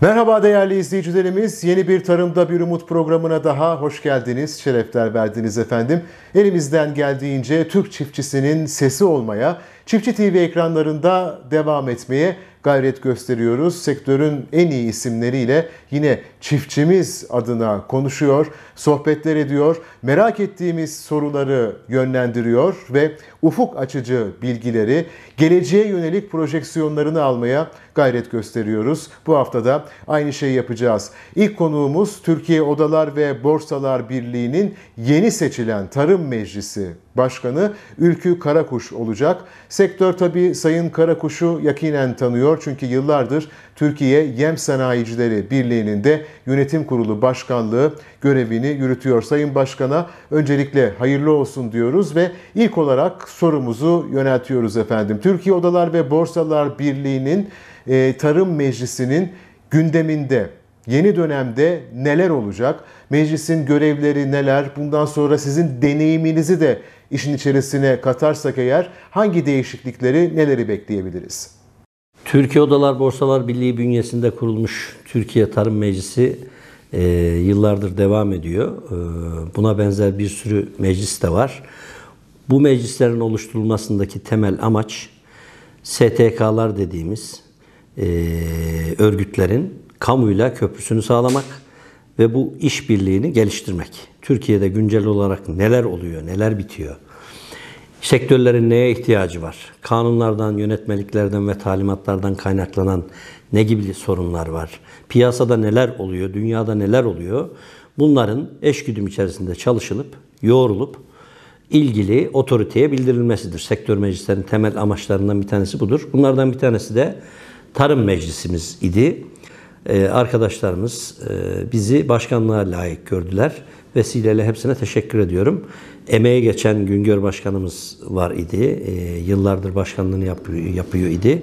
Merhaba değerli izleyicilerimiz. Yeni bir Tarımda Bir Umut programına daha hoş geldiniz. Şerefler verdiniz efendim. Elimizden geldiğince Türk çiftçisinin sesi olmaya, Çiftçi TV ekranlarında devam etmeye gayret gösteriyoruz. Sektörün en iyi isimleriyle yine çiftçimiz adına konuşuyor, sohbetler ediyor, merak ettiğimiz soruları yönlendiriyor ve ufuk açıcı bilgileri, geleceğe yönelik projeksiyonlarını almaya gayret gösteriyoruz. Bu hafta da aynı şeyi yapacağız. İlk konuğumuz Türkiye Odalar ve Borsalar Birliği'nin yeni seçilen Tarım Meclisi Başkanı Ülkü Karakuş olacak. Sektör tabi Sayın Karakuş'u yakinen tanıyor çünkü yıllardır Türkiye Yem Sanayicileri Birliği'nin de yönetim kurulu başkanlığı görevini yürütüyor. Sayın Başkan'a öncelikle hayırlı olsun diyoruz ve ilk olarak sorumuzu yöneltiyoruz efendim. Türkiye Odalar ve Borsalar Birliği'nin e, Tarım Meclisi'nin gündeminde Yeni dönemde neler olacak? Meclisin görevleri neler? Bundan sonra sizin deneyiminizi de işin içerisine katarsak eğer hangi değişiklikleri, neleri bekleyebiliriz? Türkiye Odalar Borsalar Birliği bünyesinde kurulmuş Türkiye Tarım Meclisi e, yıllardır devam ediyor. E, buna benzer bir sürü meclis de var. Bu meclislerin oluşturulmasındaki temel amaç STK'lar dediğimiz e, örgütlerin kamuyla köprüsünü sağlamak ve bu işbirliğini geliştirmek. Türkiye'de güncel olarak neler oluyor, neler bitiyor? Sektörlerin neye ihtiyacı var? Kanunlardan, yönetmeliklerden ve talimatlardan kaynaklanan ne gibi sorunlar var? Piyasada neler oluyor? Dünyada neler oluyor? Bunların eşgüdüm içerisinde çalışılıp, yoğrulup ilgili otoriteye bildirilmesidir. Sektör meclislerinin temel amaçlarından bir tanesi budur. Bunlardan bir tanesi de tarım meclisimiz idi. Ee, arkadaşlarımız e, bizi başkanlığa layık gördüler. Vesileyle hepsine teşekkür ediyorum. Emeğe geçen Güngör Başkanımız var idi. Ee, yıllardır başkanlığını yapıyor, yapıyor idi.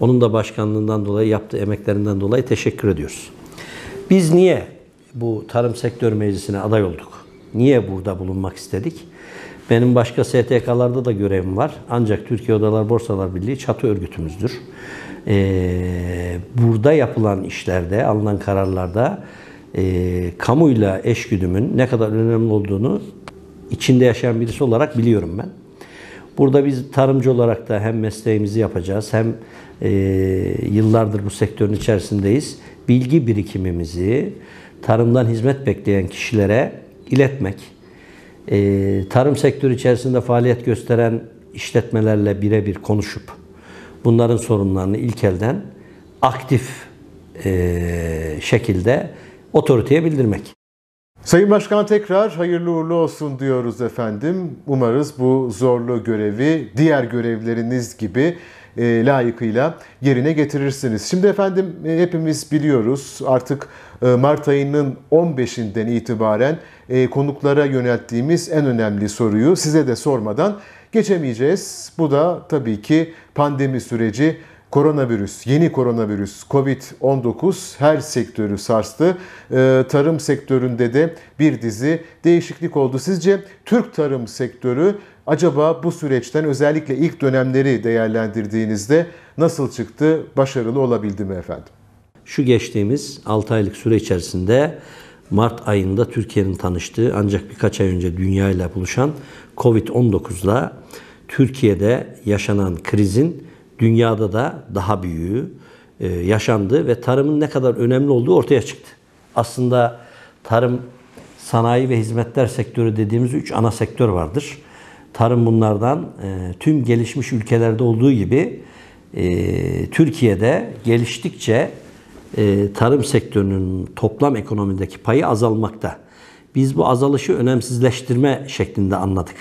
Onun da başkanlığından dolayı, yaptığı emeklerinden dolayı teşekkür ediyoruz. Biz niye bu Tarım Sektör Meclisi'ne aday olduk? Niye burada bulunmak istedik? Benim başka STK'larda da görevim var. Ancak Türkiye Odalar Borsalar Birliği çatı örgütümüzdür. Ee, burada yapılan işlerde, alınan kararlarda e, kamuyla eşgüdümün ne kadar önemli olduğunu içinde yaşayan birisi olarak biliyorum ben. Burada biz tarımcı olarak da hem mesleğimizi yapacağız hem e, yıllardır bu sektörün içerisindeyiz. Bilgi birikimimizi tarımdan hizmet bekleyen kişilere iletmek, e, tarım sektörü içerisinde faaliyet gösteren işletmelerle birebir konuşup bunların sorunlarını ilk elden aktif e, şekilde otoriteye bildirmek. Sayın Başkan tekrar hayırlı uğurlu olsun diyoruz efendim. Umarız bu zorlu görevi diğer görevleriniz gibi e, layıkıyla yerine getirirsiniz. Şimdi efendim e, hepimiz biliyoruz artık e, Mart ayının 15'inden itibaren e, konuklara yönelttiğimiz en önemli soruyu size de sormadan geçemeyeceğiz. Bu da tabii ki pandemi süreci koronavirüs, yeni koronavirüs Covid-19 her sektörü sarstı. Ee, tarım sektöründe de bir dizi değişiklik oldu. Sizce Türk tarım sektörü acaba bu süreçten özellikle ilk dönemleri değerlendirdiğinizde nasıl çıktı, başarılı olabildi mi efendim? Şu geçtiğimiz 6 aylık süre içerisinde Mart ayında Türkiye'nin tanıştığı ancak birkaç ay önce dünya ile buluşan Covid-19'la Türkiye'de yaşanan krizin dünyada da daha büyüğü e, yaşandı ve tarımın ne kadar önemli olduğu ortaya çıktı. Aslında tarım, sanayi ve hizmetler sektörü dediğimiz üç ana sektör vardır. Tarım bunlardan e, tüm gelişmiş ülkelerde olduğu gibi e, Türkiye'de geliştikçe e, tarım sektörünün toplam ekonomideki payı azalmakta. Biz bu azalışı önemsizleştirme şeklinde anladık.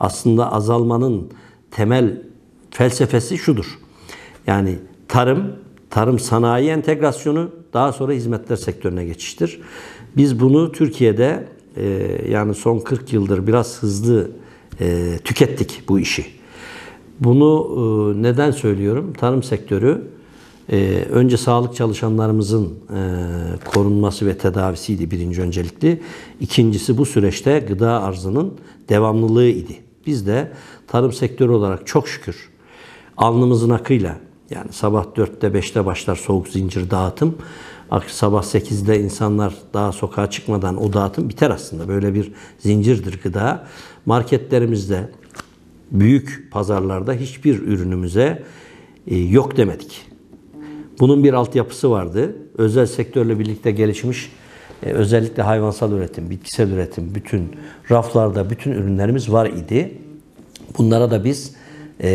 Aslında azalmanın temel felsefesi şudur. Yani tarım, tarım sanayi entegrasyonu daha sonra hizmetler sektörüne geçiştir. Biz bunu Türkiye'de e, yani son 40 yıldır biraz hızlı e, tükettik bu işi. Bunu neden söylüyorum? Tarım sektörü ee, önce sağlık çalışanlarımızın e, korunması ve tedavisiydi birinci öncelikli. İkincisi bu süreçte gıda arzının devamlılığı idi. Biz de tarım sektörü olarak çok şükür alnımızın akıyla yani sabah 4'te 5'te başlar soğuk zincir dağıtım. Sabah 8'de insanlar daha sokağa çıkmadan o dağıtım biter aslında. Böyle bir zincirdir gıda. Marketlerimizde, büyük pazarlarda hiçbir ürünümüze e, yok demedik. Bunun bir altyapısı vardı. Özel sektörle birlikte gelişmiş e, özellikle hayvansal üretim, bitkisel üretim, bütün raflarda bütün ürünlerimiz var idi. Bunlara da biz e,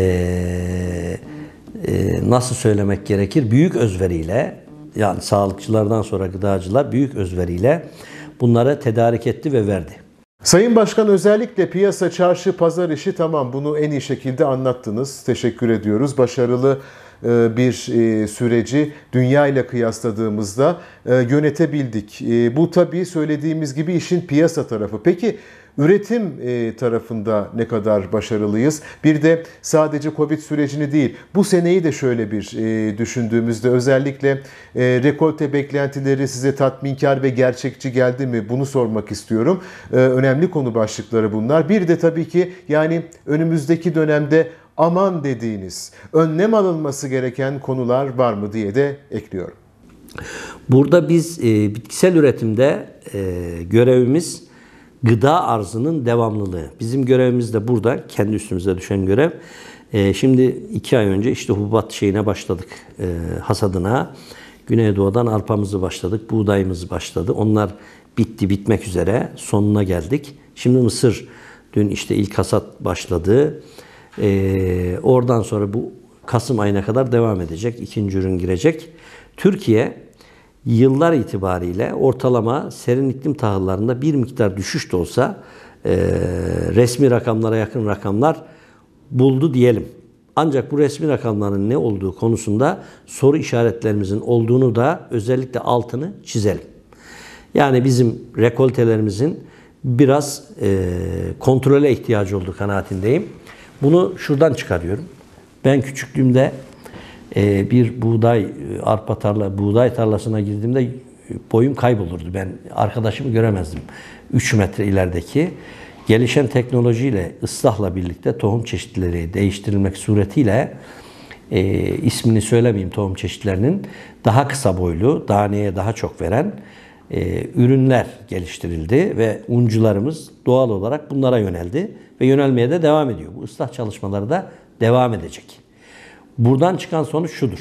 e, nasıl söylemek gerekir? Büyük özveriyle yani sağlıkçılardan sonra gıdacılar büyük özveriyle bunlara tedarik etti ve verdi. Sayın Başkan özellikle piyasa, çarşı, pazar işi tamam bunu en iyi şekilde anlattınız. Teşekkür ediyoruz. Başarılı e, bir e, süreci dünya ile kıyasladığımızda e, yönetebildik. Bu tabii söylediğimiz gibi işin piyasa tarafı. Peki üretim tarafında ne kadar başarılıyız? Bir de sadece Covid sürecini değil, bu seneyi de şöyle bir düşündüğümüzde özellikle rekolte beklentileri size tatminkar ve gerçekçi geldi mi? Bunu sormak istiyorum. Önemli konu başlıkları bunlar. Bir de tabii ki yani önümüzdeki dönemde aman dediğiniz, önlem alınması gereken konular var mı diye de ekliyorum. Burada biz e, bitkisel üretimde e, görevimiz gıda arzının devamlılığı. Bizim görevimiz de burada, kendi üstümüze düşen görev. E, şimdi iki ay önce işte hububat şeyine başladık, e, hasadına. Güneydoğu'dan arpamızı başladık, buğdayımız başladı. Onlar bitti, bitmek üzere. Sonuna geldik. Şimdi mısır, dün işte ilk hasat başladı. E, oradan sonra bu Kasım ayına kadar devam edecek. İkinci ürün girecek. Türkiye yıllar itibariyle ortalama serin iklim tahıllarında bir miktar düşüş de olsa e, resmi rakamlara yakın rakamlar buldu diyelim. Ancak bu resmi rakamların ne olduğu konusunda soru işaretlerimizin olduğunu da özellikle altını çizelim. Yani bizim rekoltelerimizin biraz e, kontrole ihtiyacı olduğu kanaatindeyim. Bunu şuradan çıkarıyorum. Ben küçüklüğümde e, bir buğday, e, arpa tarla, buğday tarlasına girdiğimde e, boyum kaybolurdu. Ben arkadaşımı göremezdim. 3 metre ilerideki. Gelişen teknolojiyle, ıslahla birlikte tohum çeşitleri değiştirilmek suretiyle e, ismini söylemeyeyim tohum çeşitlerinin daha kısa boylu, daneye daha çok veren e, ürünler geliştirildi ve uncularımız doğal olarak bunlara yöneldi ve yönelmeye de devam ediyor. Bu ıslah çalışmaları da devam edecek. Buradan çıkan sonuç şudur.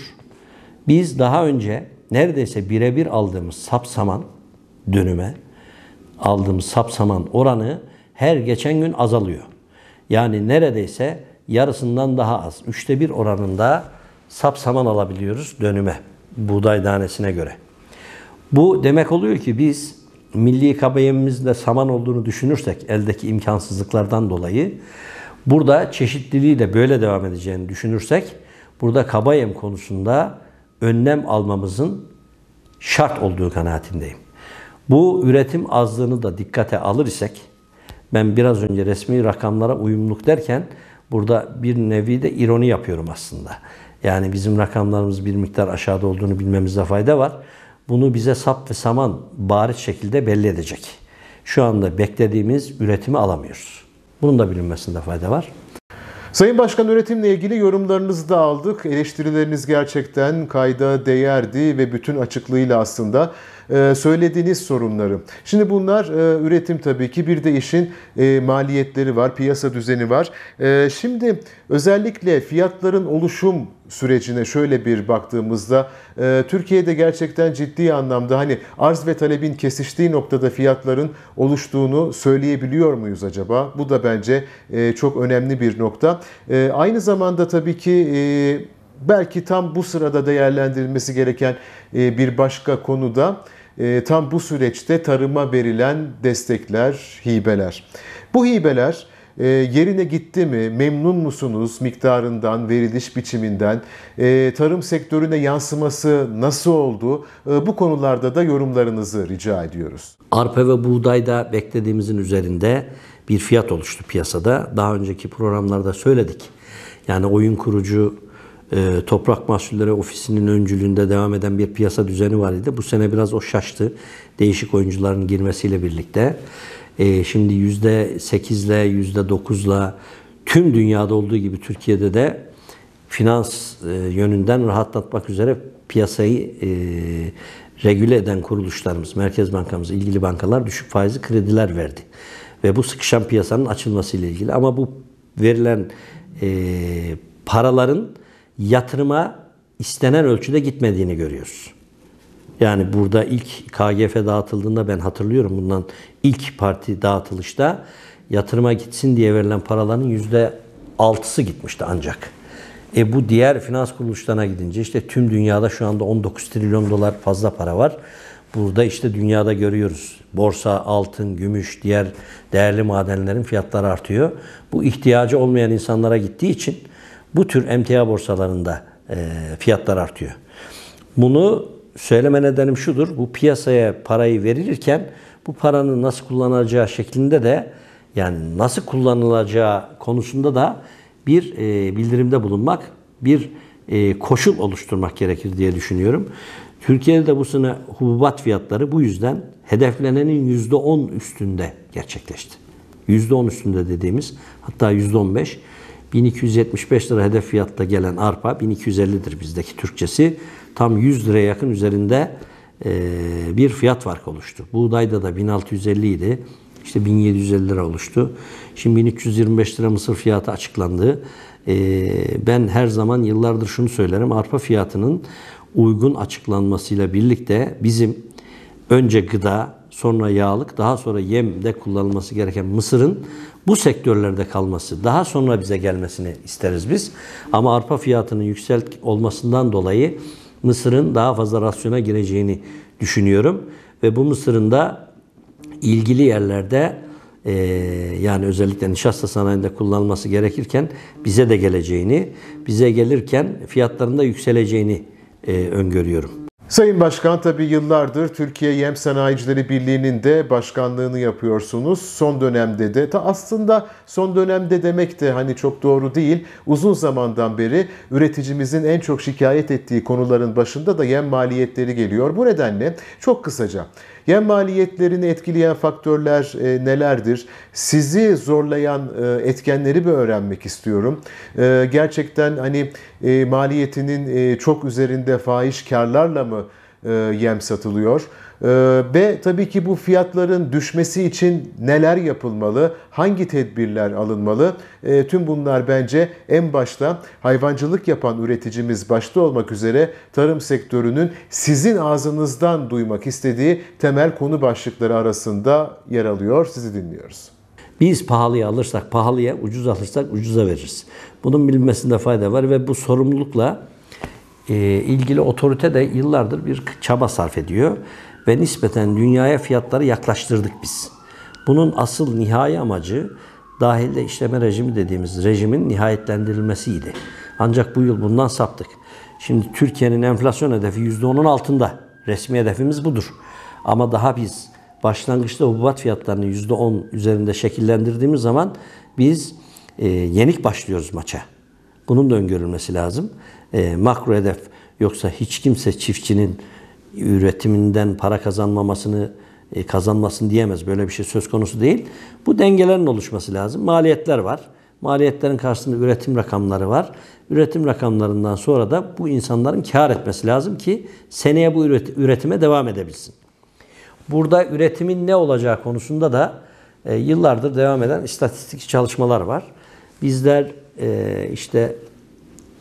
Biz daha önce neredeyse birebir aldığımız sapsaman dönüme aldığımız sapsaman oranı her geçen gün azalıyor. Yani neredeyse yarısından daha az. Üçte bir oranında sapsaman alabiliyoruz dönüme buğday tanesine göre. Bu demek oluyor ki biz milli kabayemimizin de saman olduğunu düşünürsek eldeki imkansızlıklardan dolayı burada çeşitliliği de böyle devam edeceğini düşünürsek burada kabayem konusunda önlem almamızın şart olduğu kanaatindeyim. Bu üretim azlığını da dikkate alır isek ben biraz önce resmi rakamlara uyumluluk derken burada bir nevi de ironi yapıyorum aslında. Yani bizim rakamlarımız bir miktar aşağıda olduğunu bilmemizde fayda var bunu bize sap ve saman bariz şekilde belli edecek. Şu anda beklediğimiz üretimi alamıyoruz. Bunun da bilinmesinde fayda var. Sayın Başkan üretimle ilgili yorumlarınızı da aldık. Eleştirileriniz gerçekten kayda değerdi ve bütün açıklığıyla aslında e, söylediğiniz sorunları. Şimdi bunlar e, üretim tabii ki bir de işin e, maliyetleri var, piyasa düzeni var. Şimdi özellikle fiyatların oluşum sürecine şöyle bir baktığımızda e, Türkiye'de gerçekten ciddi anlamda hani arz ve talebin kesiştiği noktada fiyatların oluştuğunu söyleyebiliyor muyuz acaba? Bu da bence e, çok önemli bir nokta. E, aynı zamanda tabii ki belki tam bu sırada değerlendirilmesi gereken bir başka konu da tam bu süreçte tarıma verilen destekler, hibeler. Bu hibeler e, yerine gitti mi? Memnun musunuz miktarından, veriliş biçiminden? E, tarım sektörüne yansıması nasıl oldu? E, bu konularda da yorumlarınızı rica ediyoruz. Arpa ve buğday da beklediğimizin üzerinde bir fiyat oluştu piyasada. Daha önceki programlarda söyledik. Yani oyun kurucu e, Toprak Mahsulleri Ofisi'nin öncülüğünde devam eden bir piyasa düzeni var idi. Bu sene biraz o şaştı. Değişik oyuncuların girmesiyle birlikte e, şimdi %8'le, %9'la tüm dünyada olduğu gibi Türkiye'de de finans e, yönden rahatlatmak üzere piyasayı e, regüle eden kuruluşlarımız, Merkez Bankamız, ilgili bankalar düşük faizli krediler verdi. Ve bu sıkışan piyasanın açılmasıyla ilgili. Ama bu verilen e, paraların yatırıma istenen ölçüde gitmediğini görüyoruz. Yani burada ilk KGF dağıtıldığında ben hatırlıyorum bundan ilk parti dağıtılışta yatırıma gitsin diye verilen paraların yüzde altısı gitmişti ancak. E bu diğer finans kuruluşlarına gidince işte tüm dünyada şu anda 19 trilyon dolar fazla para var. Burada işte dünyada görüyoruz. Borsa, altın, gümüş, diğer değerli madenlerin fiyatları artıyor. Bu ihtiyacı olmayan insanlara gittiği için bu tür emtia borsalarında e, fiyatlar artıyor. Bunu söyleme nedenim şudur. Bu piyasaya parayı verilirken bu paranın nasıl kullanılacağı şeklinde de yani nasıl kullanılacağı konusunda da bir e, bildirimde bulunmak, bir e, koşul oluşturmak gerekir diye düşünüyorum. Türkiye'de de bu sene hububat fiyatları bu yüzden hedeflenenin %10 üstünde gerçekleşti. %10 üstünde dediğimiz hatta %15. 1275 lira hedef fiyatta gelen arpa 1250'dir bizdeki Türkçesi. Tam 100 liraya yakın üzerinde e, bir fiyat farkı oluştu. Buğdayda da 1650 idi. İşte 1750 lira oluştu. Şimdi 1325 lira mısır fiyatı açıklandı. E, ben her zaman yıllardır şunu söylerim. Arpa fiyatının uygun açıklanmasıyla birlikte bizim önce gıda, sonra yağlık, daha sonra yemde kullanılması gereken mısırın bu sektörlerde kalması, daha sonra bize gelmesini isteriz biz. Ama arpa fiyatının yükselt olmasından dolayı mısırın daha fazla rasyona gireceğini düşünüyorum. Ve bu mısırın da ilgili yerlerde e, yani özellikle nişasta sanayinde kullanılması gerekirken bize de geleceğini, bize gelirken fiyatlarında yükseleceğini e, öngörüyorum. Sayın Başkan tabii yıllardır Türkiye Yem Sanayicileri Birliği'nin de başkanlığını yapıyorsunuz. Son dönemde de ta aslında son dönemde demek de hani çok doğru değil. Uzun zamandan beri üreticimizin en çok şikayet ettiği konuların başında da yem maliyetleri geliyor. Bu nedenle çok kısaca Yem maliyetlerini etkileyen faktörler e, nelerdir? Sizi zorlayan e, etkenleri bir öğrenmek istiyorum. E, gerçekten hani e, maliyetinin e, çok üzerinde faiz karlarla mı e, yem satılıyor? Ee, ve tabii ki bu fiyatların düşmesi için neler yapılmalı, hangi tedbirler alınmalı? Ee, tüm bunlar bence en başta hayvancılık yapan üreticimiz başta olmak üzere tarım sektörünün sizin ağzınızdan duymak istediği temel konu başlıkları arasında yer alıyor. Sizi dinliyoruz. Biz pahalıya alırsak pahalıya, ucuz alırsak ucuza veririz. Bunun bilinmesinde fayda var ve bu sorumlulukla e, ilgili otorite de yıllardır bir çaba sarf ediyor ve nispeten dünyaya fiyatları yaklaştırdık biz. Bunun asıl nihai amacı dahilde işleme rejimi dediğimiz rejimin nihayetlendirilmesiydi. Ancak bu yıl bundan saptık. Şimdi Türkiye'nin enflasyon hedefi %10'un altında. Resmi hedefimiz budur. Ama daha biz başlangıçta hububat fiyatlarını %10 üzerinde şekillendirdiğimiz zaman biz e, yenik başlıyoruz maça. Bunun da öngörülmesi lazım e, makro hedef yoksa hiç kimse çiftçinin üretiminden para kazanmamasını e, kazanmasın diyemez. Böyle bir şey söz konusu değil. Bu dengelerin oluşması lazım. Maliyetler var. Maliyetlerin karşısında üretim rakamları var. Üretim rakamlarından sonra da bu insanların kar etmesi lazım ki seneye bu üretime devam edebilsin. Burada üretimin ne olacağı konusunda da e, yıllardır devam eden istatistik çalışmalar var. Bizler e, işte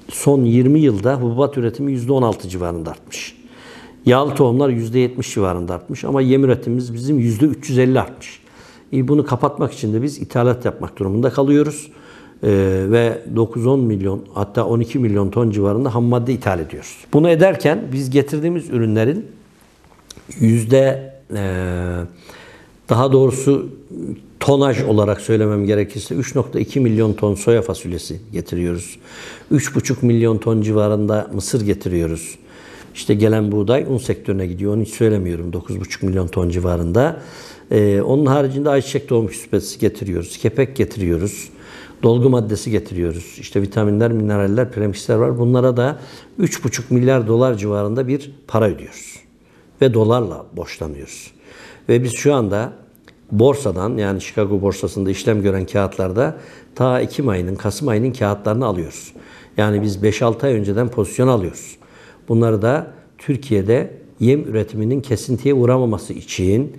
son 20 yılda hububat üretimi %16 civarında artmış. Yağlı tohumlar %70 civarında artmış ama yem üretimimiz bizim %350 artmış. E bunu kapatmak için de biz ithalat yapmak durumunda kalıyoruz. E, ve 9-10 milyon hatta 12 milyon ton civarında ham madde ithal ediyoruz. Bunu ederken biz getirdiğimiz ürünlerin yüzde e, daha doğrusu tonaj olarak söylemem gerekirse 3.2 milyon ton soya fasulyesi getiriyoruz. 3.5 milyon ton civarında mısır getiriyoruz. İşte gelen buğday un sektörüne gidiyor. Onu hiç söylemiyorum. 9,5 milyon ton civarında. Ee, onun haricinde ayçiçek tohum küspesi getiriyoruz. Kepek getiriyoruz. Dolgu maddesi getiriyoruz. İşte vitaminler, mineraller, premiksler var. Bunlara da 3,5 milyar dolar civarında bir para ödüyoruz. Ve dolarla borçlanıyoruz. Ve biz şu anda borsadan yani Chicago borsasında işlem gören kağıtlarda ta Ekim ayının, Kasım ayının kağıtlarını alıyoruz. Yani biz 5-6 ay önceden pozisyon alıyoruz. Bunları da Türkiye'de yem üretiminin kesintiye uğramaması için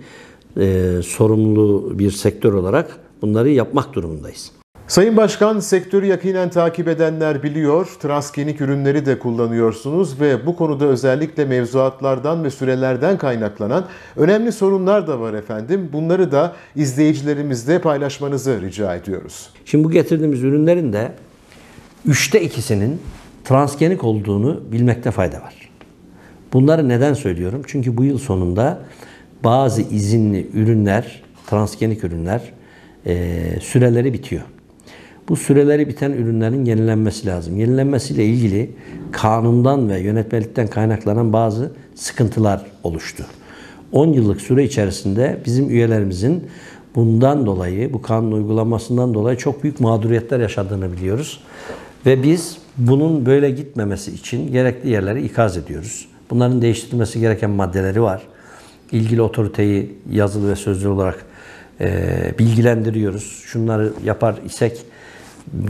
e, sorumlu bir sektör olarak bunları yapmak durumundayız. Sayın Başkan, sektörü yakinen takip edenler biliyor, transgenik ürünleri de kullanıyorsunuz ve bu konuda özellikle mevzuatlardan ve sürelerden kaynaklanan önemli sorunlar da var efendim. Bunları da izleyicilerimizle paylaşmanızı rica ediyoruz. Şimdi bu getirdiğimiz ürünlerin de üçte ikisinin transgenik olduğunu bilmekte fayda var. Bunları neden söylüyorum? Çünkü bu yıl sonunda bazı izinli ürünler, transgenik ürünler süreleri bitiyor bu süreleri biten ürünlerin yenilenmesi lazım. Yenilenmesiyle ilgili kanundan ve yönetmelikten kaynaklanan bazı sıkıntılar oluştu. 10 yıllık süre içerisinde bizim üyelerimizin bundan dolayı, bu kanun uygulanmasından dolayı çok büyük mağduriyetler yaşadığını biliyoruz. Ve biz bunun böyle gitmemesi için gerekli yerleri ikaz ediyoruz. Bunların değiştirilmesi gereken maddeleri var. İlgili otoriteyi yazılı ve sözlü olarak e, bilgilendiriyoruz. Şunları yapar isek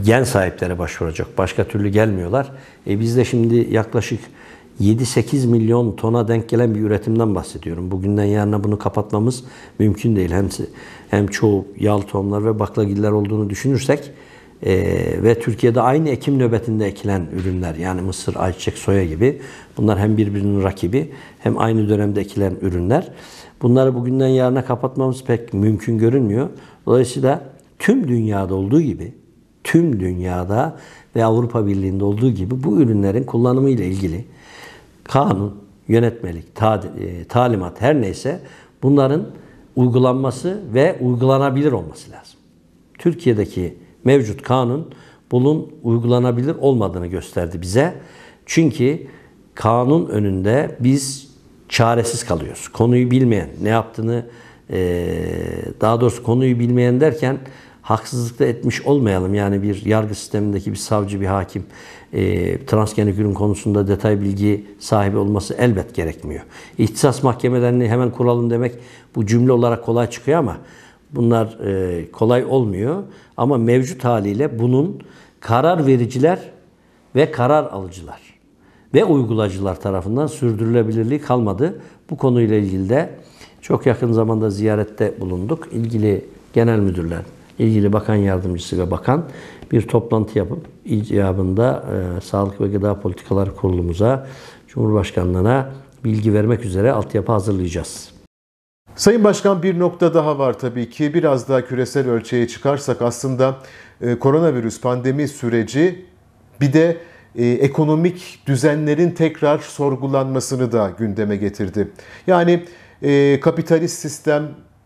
gen sahipleri başvuracak. Başka türlü gelmiyorlar. E biz de şimdi yaklaşık 7-8 milyon tona denk gelen bir üretimden bahsediyorum. Bugünden yarına bunu kapatmamız mümkün değil. Hem hem çoğu yağlı tohumlar ve baklagiller olduğunu düşünürsek e, ve Türkiye'de aynı ekim nöbetinde ekilen ürünler yani mısır, ayçiçek, soya gibi bunlar hem birbirinin rakibi hem aynı dönemde ekilen ürünler. Bunları bugünden yarına kapatmamız pek mümkün görünmüyor. Dolayısıyla tüm dünyada olduğu gibi tüm dünyada ve Avrupa Birliği'nde olduğu gibi bu ürünlerin kullanımı ile ilgili kanun, yönetmelik, e, talimat her neyse bunların uygulanması ve uygulanabilir olması lazım. Türkiye'deki mevcut kanun bunun uygulanabilir olmadığını gösterdi bize. Çünkü kanun önünde biz çaresiz kalıyoruz. Konuyu bilmeyen, ne yaptığını e, daha doğrusu konuyu bilmeyen derken haksızlıkta etmiş olmayalım. Yani bir yargı sistemindeki bir savcı, bir hakim e, transgenik ürün konusunda detay bilgi sahibi olması elbet gerekmiyor. İhtisas mahkemelerini hemen kuralım demek bu cümle olarak kolay çıkıyor ama bunlar e, kolay olmuyor. Ama mevcut haliyle bunun karar vericiler ve karar alıcılar ve uygulayıcılar tarafından sürdürülebilirliği kalmadı. Bu konuyla ilgili de çok yakın zamanda ziyarette bulunduk. İlgili genel müdürler, ilgili bakan yardımcısı ve bakan bir toplantı yapıp icabında e, Sağlık ve Gıda Politikalar Kurulumuza, Cumhurbaşkanlığına bilgi vermek üzere altyapı hazırlayacağız. Sayın Başkan bir nokta daha var tabii ki. Biraz daha küresel ölçeğe çıkarsak aslında e, koronavirüs pandemi süreci bir de e, ekonomik düzenlerin tekrar sorgulanmasını da gündeme getirdi. Yani e, kapitalist sistem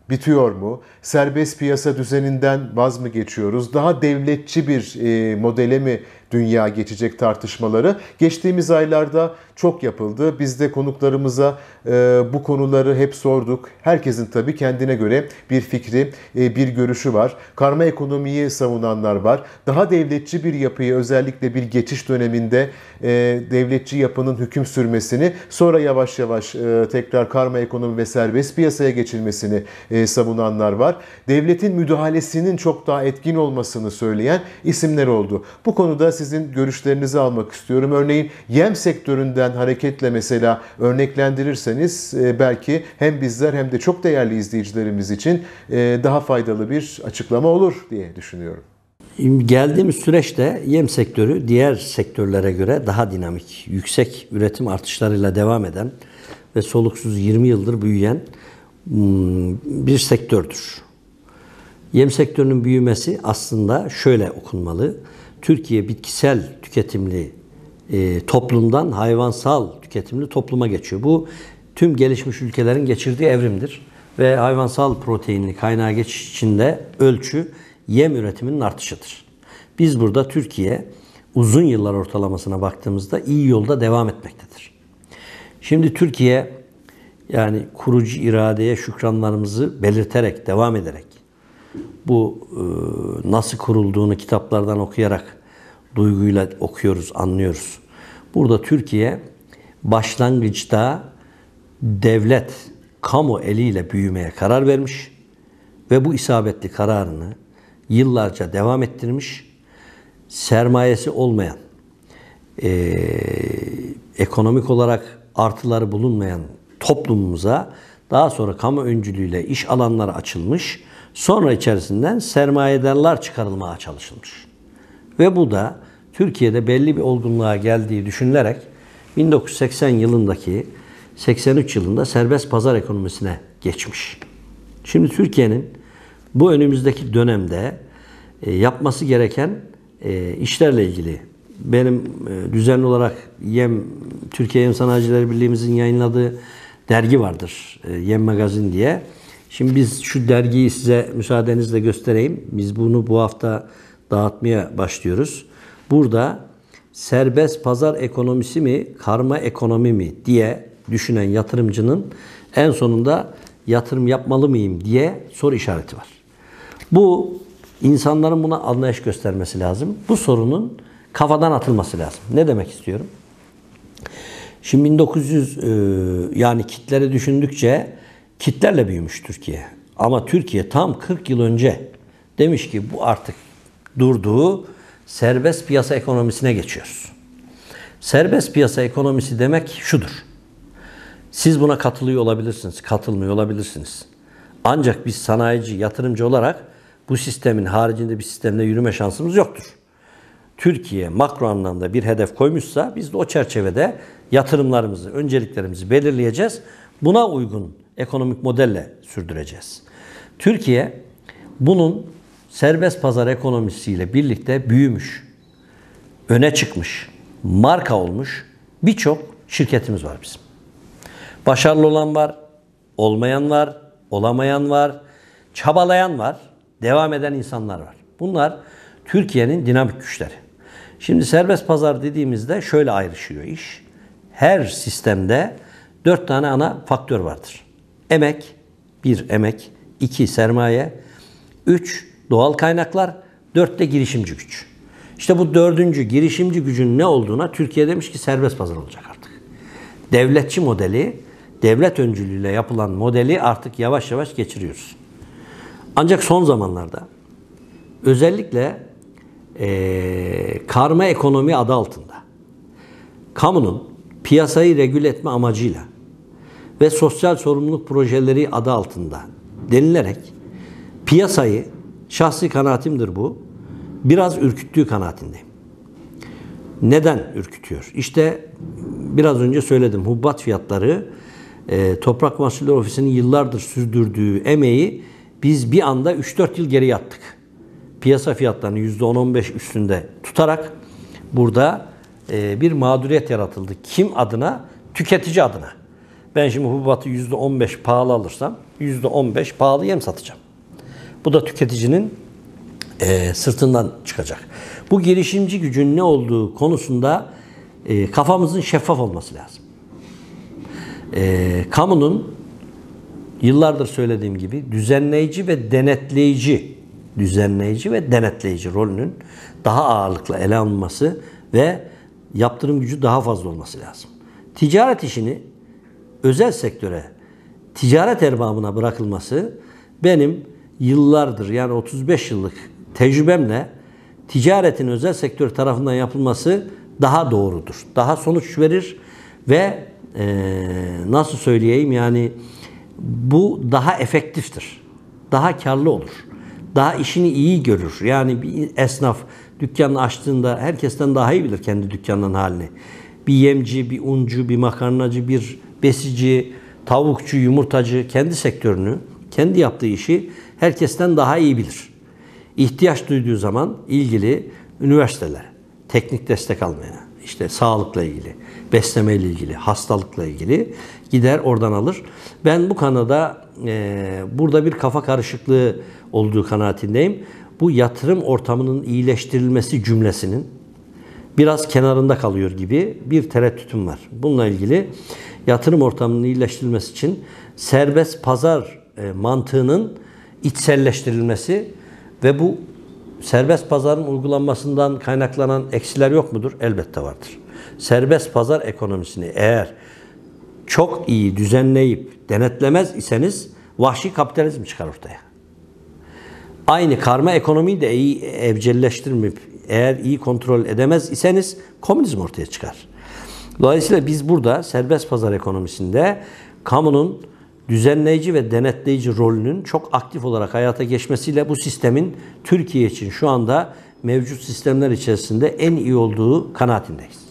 bitiyor mu? Serbest piyasa düzeninden vaz mı geçiyoruz? Daha devletçi bir e, modele mi dünya geçecek tartışmaları. Geçtiğimiz aylarda çok yapıldı. Biz de konuklarımıza e, bu konuları hep sorduk. Herkesin tabii kendine göre bir fikri, e, bir görüşü var. Karma ekonomiyi savunanlar var. Daha devletçi bir yapıyı özellikle bir geçiş döneminde e, devletçi yapının hüküm sürmesini sonra yavaş yavaş e, tekrar karma ekonomi ve serbest piyasaya geçilmesini e, savunanlar var. Devletin müdahalesinin çok daha etkin olmasını söyleyen isimler oldu. Bu konuda sizin görüşlerinizi almak istiyorum. Örneğin yem sektöründen hareketle mesela örneklendirirseniz e, belki hem bizler hem de çok değerli izleyicilerimiz için e, daha faydalı bir açıklama olur diye düşünüyorum. Geldiğimiz süreçte yem sektörü diğer sektörlere göre daha dinamik, yüksek üretim artışlarıyla devam eden ve soluksuz 20 yıldır büyüyen hmm, bir sektördür. Yem sektörünün büyümesi aslında şöyle okunmalı. Türkiye bitkisel tüketimli e, toplumdan hayvansal tüketimli topluma geçiyor. Bu tüm gelişmiş ülkelerin geçirdiği evrimdir. Ve hayvansal proteinli kaynağa geçiş içinde ölçü yem üretiminin artışıdır. Biz burada Türkiye uzun yıllar ortalamasına baktığımızda iyi yolda devam etmektedir. Şimdi Türkiye yani kurucu iradeye şükranlarımızı belirterek, devam ederek bu e, nasıl kurulduğunu kitaplardan okuyarak duyguyla okuyoruz, anlıyoruz. Burada Türkiye başlangıçta devlet kamu eliyle büyümeye karar vermiş ve bu isabetli kararını yıllarca devam ettirmiş. Sermayesi olmayan, e, ekonomik olarak artıları bulunmayan toplumumuza daha sonra kamu öncülüğüyle iş alanları açılmış Sonra içerisinden sermayedarlar çıkarılmaya çalışılmış. Ve bu da Türkiye'de belli bir olgunluğa geldiği düşünülerek 1980 yılındaki 83 yılında serbest pazar ekonomisine geçmiş. Şimdi Türkiye'nin bu önümüzdeki dönemde e, yapması gereken e, işlerle ilgili benim e, düzenli olarak Yem Türkiye Yem Sanayiciler Birliği'mizin yayınladığı dergi vardır. Yem Magazin diye. Şimdi biz şu dergiyi size müsaadenizle göstereyim. Biz bunu bu hafta dağıtmaya başlıyoruz. Burada serbest pazar ekonomisi mi, karma ekonomi mi diye düşünen yatırımcının en sonunda yatırım yapmalı mıyım diye soru işareti var. Bu insanların buna anlayış göstermesi lazım. Bu sorunun kafadan atılması lazım. Ne demek istiyorum? Şimdi 1900 e, yani kitlere düşündükçe kitlerle büyümüş Türkiye. Ama Türkiye tam 40 yıl önce demiş ki bu artık durduğu serbest piyasa ekonomisine geçiyoruz. Serbest piyasa ekonomisi demek şudur. Siz buna katılıyor olabilirsiniz, katılmıyor olabilirsiniz. Ancak biz sanayici, yatırımcı olarak bu sistemin haricinde bir sistemde yürüme şansımız yoktur. Türkiye makro anlamda bir hedef koymuşsa biz de o çerçevede yatırımlarımızı, önceliklerimizi belirleyeceğiz. Buna uygun ekonomik modelle sürdüreceğiz. Türkiye bunun serbest pazar ekonomisiyle birlikte büyümüş, öne çıkmış, marka olmuş birçok şirketimiz var bizim. Başarılı olan var, olmayan var, olamayan var, çabalayan var, devam eden insanlar var. Bunlar Türkiye'nin dinamik güçleri. Şimdi serbest pazar dediğimizde şöyle ayrışıyor iş. Her sistemde dört tane ana faktör vardır. Emek, bir emek, iki sermaye, üç doğal kaynaklar, dört de girişimci güç. İşte bu dördüncü girişimci gücün ne olduğuna Türkiye demiş ki serbest pazar olacak artık. Devletçi modeli, devlet öncülüğüyle yapılan modeli artık yavaş yavaş geçiriyoruz. Ancak son zamanlarda özellikle e, karma ekonomi adı altında kamunun piyasayı regüle etme amacıyla ve sosyal sorumluluk projeleri adı altında denilerek piyasayı şahsi kanaatimdir bu. Biraz ürküttüğü kanaatindeyim. Neden ürkütüyor? İşte biraz önce söyledim. Hubbat fiyatları e, Toprak Mahsulleri Ofisi'nin yıllardır sürdürdüğü emeği biz bir anda 3-4 yıl geri yattık. Piyasa fiyatlarını %10-15 üstünde tutarak burada e, bir mağduriyet yaratıldı. Kim adına? Tüketici adına. Ben şimdi hububatı %15 pahalı alırsam %15 pahalı yem satacağım. Bu da tüketicinin e, sırtından çıkacak. Bu girişimci gücün ne olduğu konusunda e, kafamızın şeffaf olması lazım. E, kamunun yıllardır söylediğim gibi düzenleyici ve denetleyici düzenleyici ve denetleyici rolünün daha ağırlıkla ele alınması ve yaptırım gücü daha fazla olması lazım. Ticaret işini özel sektöre, ticaret erbabına bırakılması benim yıllardır yani 35 yıllık tecrübemle ticaretin özel sektör tarafından yapılması daha doğrudur. Daha sonuç verir ve e, nasıl söyleyeyim yani bu daha efektiftir. Daha karlı olur. Daha işini iyi görür. Yani bir esnaf dükkanını açtığında herkesten daha iyi bilir kendi dükkanının halini. Bir yemci, bir uncu, bir makarnacı, bir besici, tavukçu, yumurtacı kendi sektörünü, kendi yaptığı işi herkesten daha iyi bilir. İhtiyaç duyduğu zaman ilgili üniversiteler, teknik destek almaya, işte sağlıkla ilgili, beslemeyle ilgili, hastalıkla ilgili gider oradan alır. Ben bu kanada e, burada bir kafa karışıklığı olduğu kanaatindeyim. Bu yatırım ortamının iyileştirilmesi cümlesinin biraz kenarında kalıyor gibi bir tereddütüm var. Bununla ilgili yatırım ortamının iyileştirilmesi için serbest pazar e, mantığının içselleştirilmesi ve bu serbest pazarın uygulanmasından kaynaklanan eksiler yok mudur? Elbette vardır. Serbest pazar ekonomisini eğer çok iyi düzenleyip denetlemez iseniz vahşi kapitalizm çıkar ortaya. Aynı karma ekonomiyi de iyi evcelleştirmeyip eğer iyi kontrol edemez iseniz komünizm ortaya çıkar. Dolayısıyla biz burada serbest pazar ekonomisinde kamunun düzenleyici ve denetleyici rolünün çok aktif olarak hayata geçmesiyle bu sistemin Türkiye için şu anda mevcut sistemler içerisinde en iyi olduğu kanaatindeyiz.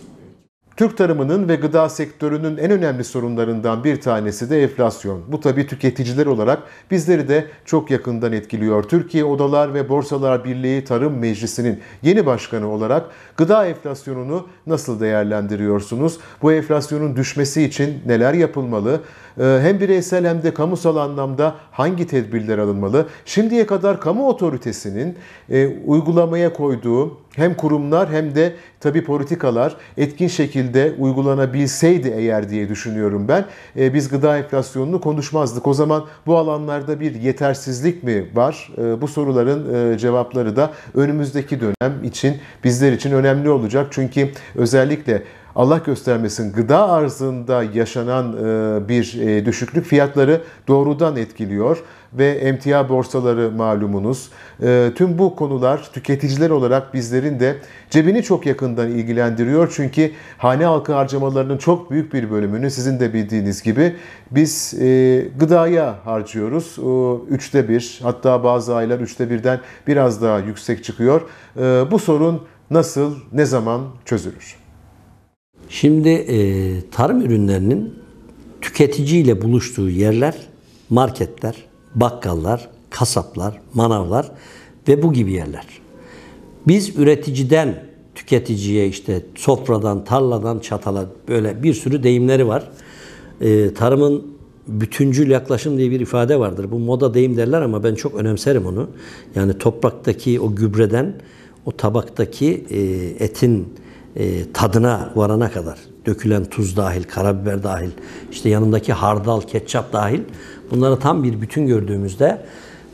Türk tarımının ve gıda sektörünün en önemli sorunlarından bir tanesi de enflasyon. Bu tabii tüketiciler olarak bizleri de çok yakından etkiliyor. Türkiye Odalar ve Borsalar Birliği Tarım Meclisi'nin yeni başkanı olarak gıda enflasyonunu nasıl değerlendiriyorsunuz? Bu enflasyonun düşmesi için neler yapılmalı? Ee, hem bireysel hem de kamusal anlamda hangi tedbirler alınmalı? Şimdiye kadar kamu otoritesinin e, uygulamaya koyduğu hem kurumlar hem de tabii politikalar etkin şekilde uygulanabilseydi eğer diye düşünüyorum ben. E, biz gıda enflasyonunu konuşmazdık. O zaman bu alanlarda bir yetersizlik mi var? E, bu soruların cevapları da önümüzdeki dönem için bizler için önemli olacak. Çünkü özellikle Allah göstermesin gıda arzında yaşanan e, bir e, düşüklük fiyatları doğrudan etkiliyor ve emtia borsaları malumunuz. E, tüm bu konular tüketiciler olarak bizlerin de cebini çok yakından ilgilendiriyor. Çünkü hane halkı harcamalarının çok büyük bir bölümünü sizin de bildiğiniz gibi biz gıdaya harcıyoruz. Üçte bir hatta bazı aylar üçte birden biraz daha yüksek çıkıyor. Bu sorun nasıl, ne zaman çözülür? Şimdi e, tarım ürünlerinin tüketiciyle buluştuğu yerler marketler, bakkallar, kasaplar, manavlar ve bu gibi yerler. Biz üreticiden tüketiciye işte sofradan, tarladan, çatala böyle bir sürü deyimleri var. E, tarımın bütüncül yaklaşım diye bir ifade vardır. Bu moda deyim derler ama ben çok önemserim onu. Yani topraktaki o gübreden o tabaktaki e, etin e, tadına varana kadar dökülen tuz dahil, karabiber dahil, işte yanındaki hardal, ketçap dahil bunları tam bir bütün gördüğümüzde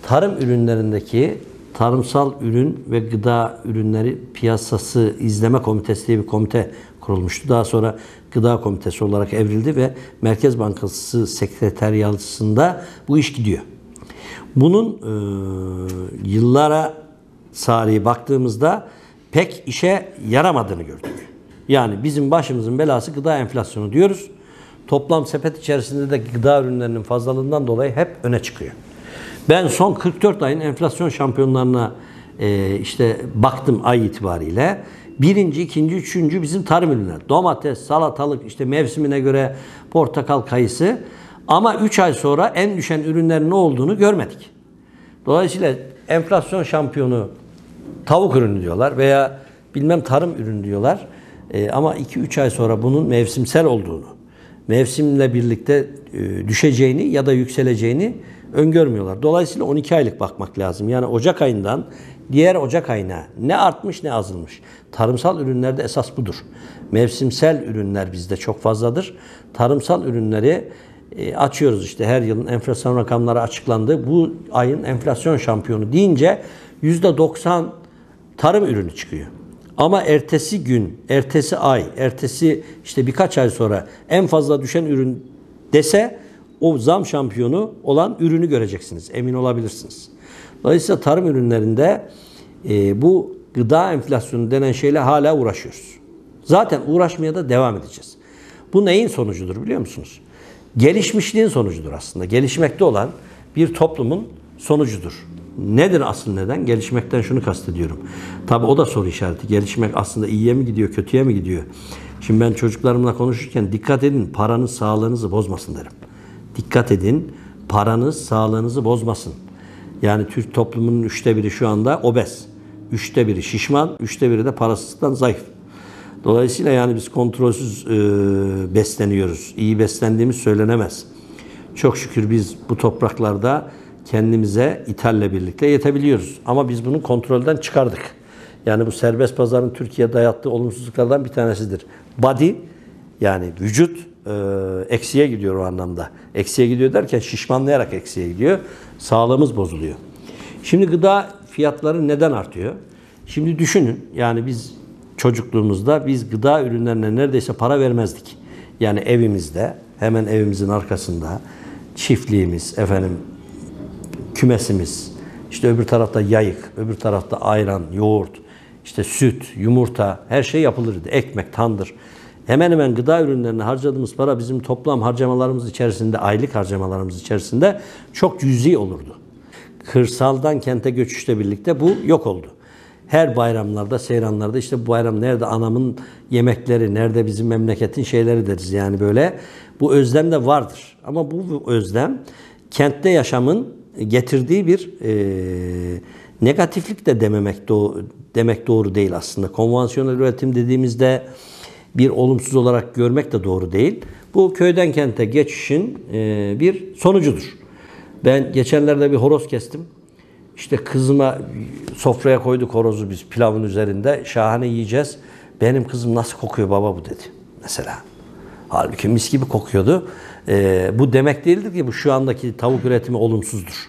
tarım ürünlerindeki tarımsal ürün ve gıda ürünleri piyasası izleme komitesi diye bir komite kurulmuştu. Daha sonra gıda komitesi olarak evrildi ve Merkez Bankası sekreteryasında bu iş gidiyor. Bunun e, yıllara tarihi baktığımızda pek işe yaramadığını gördük. Yani bizim başımızın belası gıda enflasyonu diyoruz. Toplam sepet içerisinde de gıda ürünlerinin fazlalığından dolayı hep öne çıkıyor. Ben son 44 ayın enflasyon şampiyonlarına e, işte baktım ay itibariyle. Birinci, ikinci, üçüncü bizim tarım ürünler. Domates, salatalık, işte mevsimine göre portakal, kayısı. Ama 3 ay sonra en düşen ürünlerin ne olduğunu görmedik. Dolayısıyla enflasyon şampiyonu tavuk ürünü diyorlar veya bilmem tarım ürünü diyorlar. E, ama 2-3 ay sonra bunun mevsimsel olduğunu, mevsimle birlikte e, düşeceğini ya da yükseleceğini öngörmüyorlar. Dolayısıyla 12 aylık bakmak lazım. Yani Ocak ayından diğer Ocak ayına ne artmış ne azalmış. Tarımsal ürünlerde esas budur. Mevsimsel ürünler bizde çok fazladır. Tarımsal ürünleri e, açıyoruz işte her yılın enflasyon rakamları açıklandı. Bu ayın enflasyon şampiyonu deyince Yüzde %90 tarım ürünü çıkıyor. Ama ertesi gün, ertesi ay, ertesi işte birkaç ay sonra en fazla düşen ürün dese o zam şampiyonu olan ürünü göreceksiniz. Emin olabilirsiniz. Dolayısıyla tarım ürünlerinde e, bu gıda enflasyonu denen şeyle hala uğraşıyoruz. Zaten uğraşmaya da devam edeceğiz. Bu neyin sonucudur biliyor musunuz? Gelişmişliğin sonucudur aslında. Gelişmekte olan bir toplumun sonucudur. Nedir asıl neden? Gelişmekten şunu kastediyorum. Tabi o da soru işareti. Gelişmek aslında iyiye mi gidiyor, kötüye mi gidiyor? Şimdi ben çocuklarımla konuşurken dikkat edin paranız sağlığınızı bozmasın derim. Dikkat edin paranız sağlığınızı bozmasın. Yani Türk toplumunun üçte biri şu anda obez. Üçte biri şişman, üçte biri de parasızlıktan zayıf. Dolayısıyla yani biz kontrolsüz e, besleniyoruz. İyi beslendiğimiz söylenemez. Çok şükür biz bu topraklarda kendimize ithalle birlikte yetebiliyoruz. Ama biz bunu kontrolden çıkardık. Yani bu serbest pazarın Türkiye'ye dayattığı olumsuzluklardan bir tanesidir. Body yani vücut e, eksiye gidiyor o anlamda. Eksiye gidiyor derken şişmanlayarak eksiye gidiyor. Sağlığımız bozuluyor. Şimdi gıda fiyatları neden artıyor? Şimdi düşünün yani biz çocukluğumuzda biz gıda ürünlerine neredeyse para vermezdik. Yani evimizde, hemen evimizin arkasında çiftliğimiz, efendim kümesimiz, işte öbür tarafta yayık, öbür tarafta ayran, yoğurt, işte süt, yumurta her şey yapılırdı. Ekmek, tandır. Hemen hemen gıda ürünlerine harcadığımız para bizim toplam harcamalarımız içerisinde, aylık harcamalarımız içerisinde çok cüzi olurdu. Kırsaldan kente göçüşle birlikte bu yok oldu. Her bayramlarda, seyranlarda işte bu bayram nerede anamın yemekleri, nerede bizim memleketin şeyleri deriz yani böyle. Bu özlem de vardır. Ama bu özlem kentte yaşamın getirdiği bir e, negatiflik de dememek doğ, demek doğru değil aslında. Konvansiyonel üretim dediğimizde bir olumsuz olarak görmek de doğru değil. Bu köyden kente geçişin e, bir sonucudur. Ben geçenlerde bir horoz kestim. İşte kızıma sofraya koyduk horozu biz pilavın üzerinde. Şahane yiyeceğiz. Benim kızım nasıl kokuyor baba bu dedi. Mesela. Halbuki mis gibi kokuyordu. E, bu demek değildir ki bu şu andaki tavuk üretimi olumsuzdur.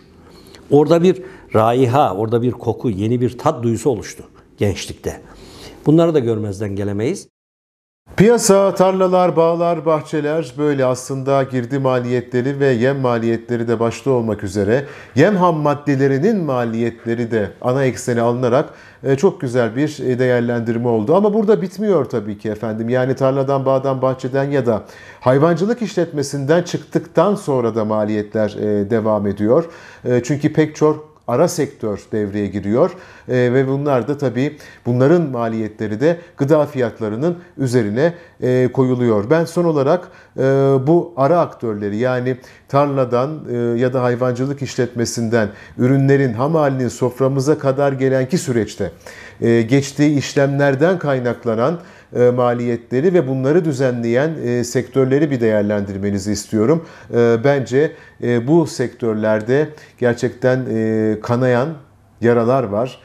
Orada bir raiha, orada bir koku, yeni bir tat duyusu oluştu gençlikte. Bunları da görmezden gelemeyiz. Piyasa, tarlalar, bağlar, bahçeler böyle aslında girdi maliyetleri ve yem maliyetleri de başta olmak üzere yem ham maddelerinin maliyetleri de ana ekseni alınarak e, çok güzel bir e, değerlendirme oldu. Ama burada bitmiyor tabii ki efendim. Yani tarladan, bağdan, bahçeden ya da hayvancılık işletmesinden çıktıktan sonra da maliyetler e, devam ediyor. Çünkü pek çok ara sektör devreye giriyor e, ve bunlar da tabii bunların maliyetleri de gıda fiyatlarının üzerine e, koyuluyor. Ben son olarak e, bu ara aktörleri yani tarladan e, ya da hayvancılık işletmesinden ürünlerin ham halinin soframıza kadar gelenki süreçte e, geçtiği işlemlerden kaynaklanan e, maliyetleri ve bunları düzenleyen e, sektörleri bir değerlendirmenizi istiyorum. E, bence bu sektörlerde gerçekten kanayan yaralar var.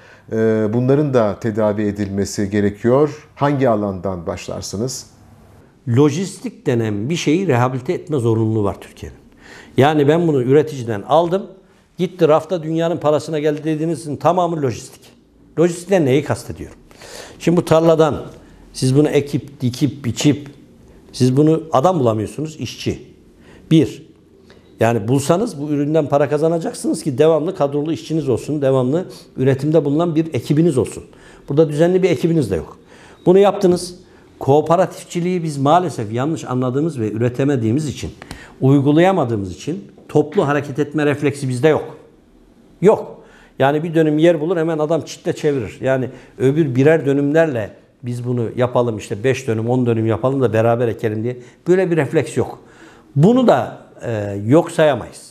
bunların da tedavi edilmesi gerekiyor. Hangi alandan başlarsınız? Lojistik denen bir şeyi rehabilite etme zorunluluğu var Türkiye'nin. Yani ben bunu üreticiden aldım. Gitti rafta dünyanın parasına geldi dediğinizin tamamı lojistik. Lojistikten neyi kastediyorum? Şimdi bu tarladan siz bunu ekip, dikip, biçip, siz bunu adam bulamıyorsunuz, işçi. Bir, yani bulsanız bu üründen para kazanacaksınız ki devamlı kadrolu işçiniz olsun, devamlı üretimde bulunan bir ekibiniz olsun. Burada düzenli bir ekibiniz de yok. Bunu yaptınız. Kooperatifçiliği biz maalesef yanlış anladığımız ve üretemediğimiz için, uygulayamadığımız için toplu hareket etme refleksi bizde yok. Yok. Yani bir dönüm yer bulur hemen adam çitle çevirir. Yani öbür birer dönümlerle biz bunu yapalım işte 5 dönüm 10 dönüm yapalım da beraber ekelim diye böyle bir refleks yok. Bunu da e, yok sayamayız.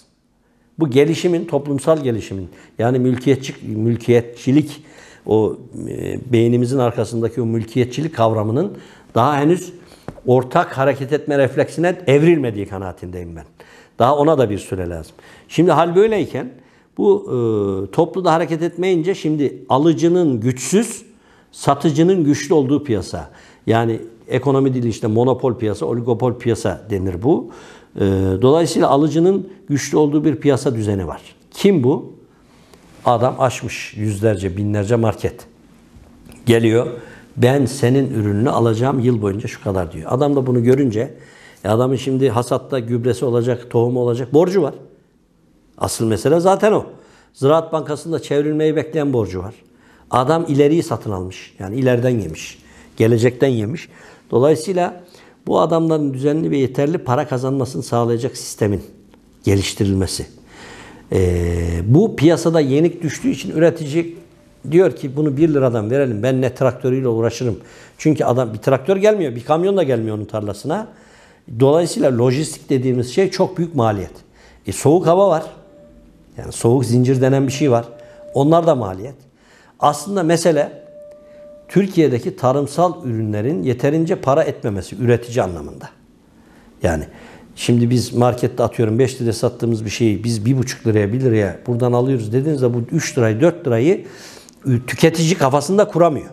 Bu gelişimin, toplumsal gelişimin yani mülkiyetçilik mülkiyetçilik o e, beynimizin arkasındaki o mülkiyetçilik kavramının daha henüz ortak hareket etme refleksine evrilmediği kanaatindeyim ben. Daha ona da bir süre lazım. Şimdi hal böyleyken bu e, toplu da hareket etmeyince şimdi alıcının güçsüz, Satıcının güçlü olduğu piyasa. Yani ekonomi dili işte monopol piyasa, oligopol piyasa denir bu. Ee, dolayısıyla alıcının güçlü olduğu bir piyasa düzeni var. Kim bu? Adam açmış yüzlerce, binlerce market. Geliyor, ben senin ürününü alacağım yıl boyunca şu kadar diyor. Adam da bunu görünce, e adamın şimdi hasatta gübresi olacak, tohumu olacak, borcu var. Asıl mesele zaten o. Ziraat Bankası'nda çevrilmeyi bekleyen borcu var. Adam ileriyi satın almış. Yani ileriden yemiş. Gelecekten yemiş. Dolayısıyla bu adamların düzenli ve yeterli para kazanmasını sağlayacak sistemin geliştirilmesi. Ee, bu piyasada yenik düştüğü için üretici diyor ki bunu 1 liradan verelim ben ne traktörüyle uğraşırım. Çünkü adam bir traktör gelmiyor bir kamyon da gelmiyor onun tarlasına. Dolayısıyla lojistik dediğimiz şey çok büyük maliyet. E, soğuk hava var. Yani soğuk zincir denen bir şey var. Onlar da maliyet. Aslında mesele Türkiye'deki tarımsal ürünlerin yeterince para etmemesi üretici anlamında. Yani şimdi biz markette atıyorum 5 lira sattığımız bir şeyi biz 1,5 liraya 1 liraya buradan alıyoruz dediğinizde bu 3 lirayı 4 lirayı tüketici kafasında kuramıyor.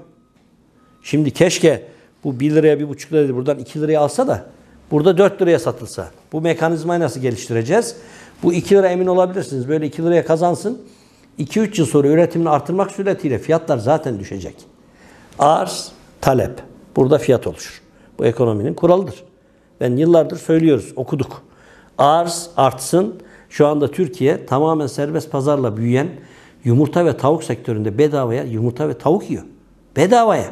Şimdi keşke bu 1 liraya 1,5 liraya buradan 2 liraya alsa da burada 4 liraya satılsa. Bu mekanizmayı nasıl geliştireceğiz? Bu 2 lira emin olabilirsiniz. Böyle 2 liraya kazansın. 2-3 yıl sonra üretimini artırmak suretiyle fiyatlar zaten düşecek. Arz, talep. Burada fiyat oluşur. Bu ekonominin kuralıdır. Ben yıllardır söylüyoruz, okuduk. Arz artsın. Şu anda Türkiye tamamen serbest pazarla büyüyen yumurta ve tavuk sektöründe bedavaya yumurta ve tavuk yiyor. Bedavaya.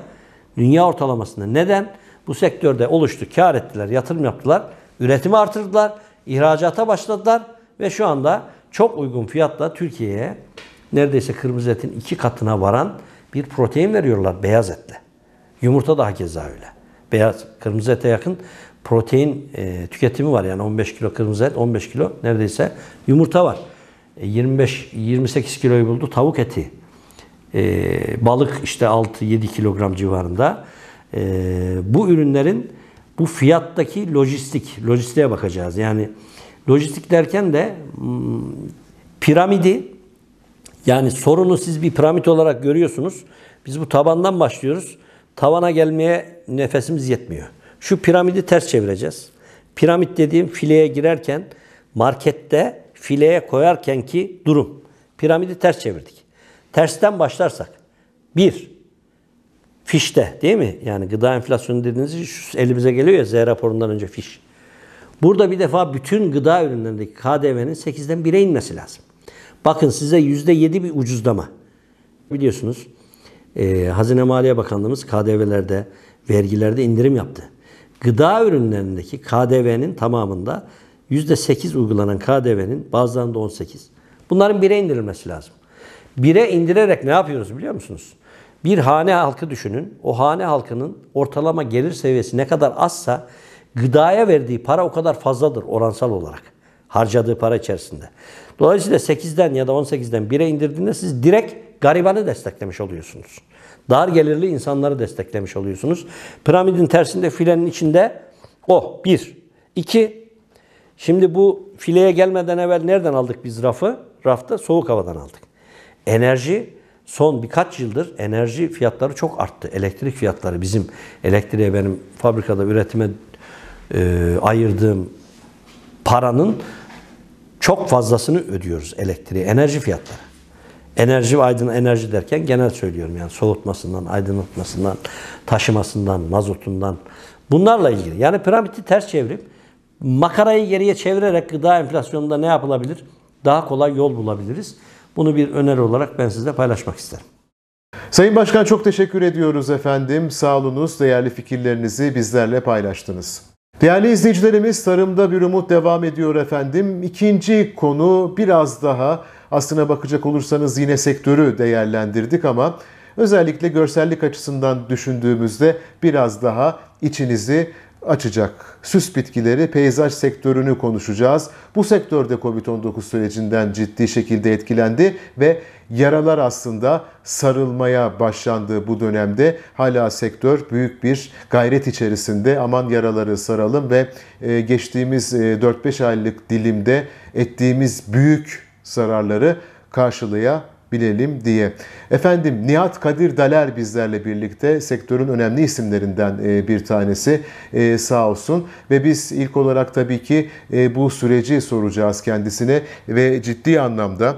Dünya ortalamasında. Neden? Bu sektörde oluştu, kar ettiler, yatırım yaptılar, üretimi artırdılar, ihracata başladılar ve şu anda çok uygun fiyatla Türkiye'ye neredeyse kırmızı etin iki katına varan bir protein veriyorlar beyaz etle. Yumurta da keza öyle. Beyaz, kırmızı ete yakın protein e, tüketimi var. Yani 15 kilo kırmızı et, 15 kilo neredeyse yumurta var. E, 25-28 kiloyu buldu tavuk eti. E, balık işte 6-7 kilogram civarında. E, bu ürünlerin bu fiyattaki lojistik, lojistiğe bakacağız. Yani lojistik derken de hmm, piramidi yani sorunu siz bir piramit olarak görüyorsunuz. Biz bu tabandan başlıyoruz. Tavana gelmeye nefesimiz yetmiyor. Şu piramidi ters çevireceğiz. Piramit dediğim fileye girerken markette fileye koyarken ki durum. Piramidi ters çevirdik. Tersten başlarsak. Bir, fişte değil mi? Yani gıda enflasyonu dediğiniz şu elimize geliyor ya Z raporundan önce fiş. Burada bir defa bütün gıda ürünlerindeki KDV'nin 8'den 1'e inmesi lazım. Bakın size yüzde yedi bir ucuzlama. Biliyorsunuz e, Hazine Maliye Bakanlığımız KDV'lerde, vergilerde indirim yaptı. Gıda ürünlerindeki KDV'nin tamamında yüzde sekiz uygulanan KDV'nin bazılarında on sekiz. Bunların bire indirilmesi lazım. Bire indirerek ne yapıyoruz biliyor musunuz? Bir hane halkı düşünün. O hane halkının ortalama gelir seviyesi ne kadar azsa gıdaya verdiği para o kadar fazladır oransal olarak. Harcadığı para içerisinde. Dolayısıyla 8'den ya da 18'den 1'e indirdiğinde siz direkt garibanı desteklemiş oluyorsunuz. Dar gelirli insanları desteklemiş oluyorsunuz. Piramidin tersinde filenin içinde o oh, bir. iki. Şimdi bu fileye gelmeden evvel nereden aldık biz rafı? Rafta soğuk havadan aldık. Enerji son birkaç yıldır enerji fiyatları çok arttı. Elektrik fiyatları bizim elektriğe benim fabrikada üretime e, ayırdığım paranın çok fazlasını ödüyoruz elektriği, enerji fiyatları. Enerji ve aydın enerji derken genel söylüyorum yani soğutmasından, aydınlatmasından, taşımasından, mazotundan bunlarla ilgili. Yani piramidi ters çevirip makarayı geriye çevirerek gıda enflasyonunda ne yapılabilir? Daha kolay yol bulabiliriz. Bunu bir öneri olarak ben sizle paylaşmak isterim. Sayın Başkan çok teşekkür ediyoruz efendim. Sağolunuz, değerli fikirlerinizi bizlerle paylaştınız. Değerli izleyicilerimiz tarımda bir umut devam ediyor efendim. İkinci konu biraz daha aslına bakacak olursanız yine sektörü değerlendirdik ama özellikle görsellik açısından düşündüğümüzde biraz daha içinizi açacak. Süs bitkileri, peyzaj sektörünü konuşacağız. Bu sektörde Covid-19 sürecinden ciddi şekilde etkilendi ve yaralar aslında sarılmaya başlandı. bu dönemde hala sektör büyük bir gayret içerisinde aman yaraları saralım ve e, geçtiğimiz 4-5 e, aylık dilimde ettiğimiz büyük zararları karşılaya bilelim diye. Efendim Nihat Kadir Daler bizlerle birlikte sektörün önemli isimlerinden e, bir tanesi e, sağ olsun. Ve biz ilk olarak tabii ki e, bu süreci soracağız kendisine ve ciddi anlamda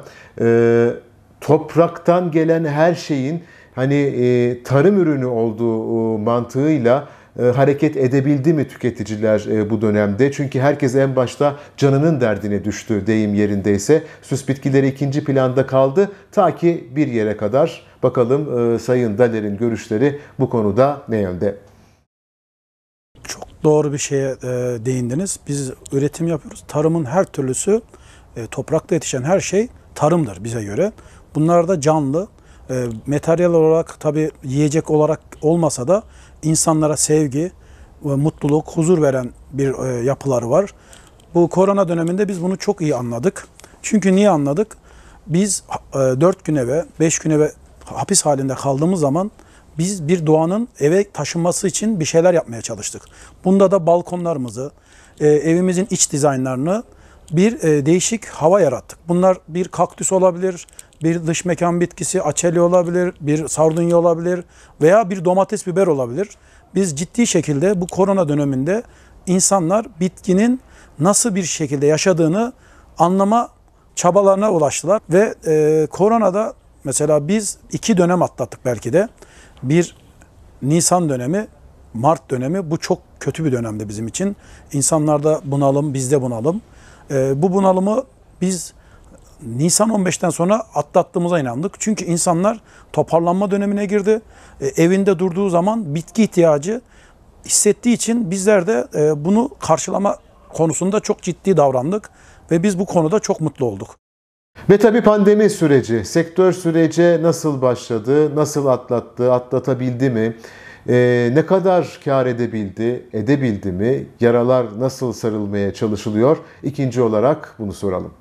topraktan gelen her şeyin hani tarım ürünü olduğu mantığıyla e, hareket edebildi mi tüketiciler e, bu dönemde? Çünkü herkes en başta canının derdine düştü deyim yerindeyse. Süs bitkileri ikinci planda kaldı ta ki bir yere kadar. Bakalım e, Sayın Daler'in görüşleri bu konuda ne yönde? Çok doğru bir şeye değindiniz. Biz üretim yapıyoruz. Tarımın her türlüsü, toprakta yetişen her şey tarımdır bize göre. Bunlar da canlı. E, materyal olarak tabi yiyecek olarak olmasa da insanlara sevgi, ve mutluluk, huzur veren bir e, yapıları var. Bu korona döneminde biz bunu çok iyi anladık. Çünkü niye anladık? Biz e, 4 gün eve, 5 gün eve hapis halinde kaldığımız zaman biz bir doğanın eve taşınması için bir şeyler yapmaya çalıştık. Bunda da balkonlarımızı, e, evimizin iç dizaynlarını bir e, değişik hava yarattık. Bunlar bir kaktüs olabilir, bir dış mekan bitkisi, açeli olabilir, bir sardunya olabilir veya bir domates biber olabilir. Biz ciddi şekilde bu korona döneminde insanlar bitkinin nasıl bir şekilde yaşadığını anlama çabalarına ulaştılar ve e, koronada mesela biz iki dönem atlattık belki de. Bir Nisan dönemi, Mart dönemi bu çok kötü bir dönemdi bizim için. İnsanlarda bunalım, bizde bunalım. E, bu bunalımı biz Nisan 15'ten sonra atlattığımıza inandık. Çünkü insanlar toparlanma dönemine girdi. E, evinde durduğu zaman bitki ihtiyacı hissettiği için bizler de e, bunu karşılama konusunda çok ciddi davrandık ve biz bu konuda çok mutlu olduk. Ve tabii pandemi süreci, sektör sürece nasıl başladı, nasıl atlattı, atlatabildi mi? Ee, ne kadar kar edebildi, edebildi mi? Yaralar nasıl sarılmaya çalışılıyor? İkinci olarak bunu soralım.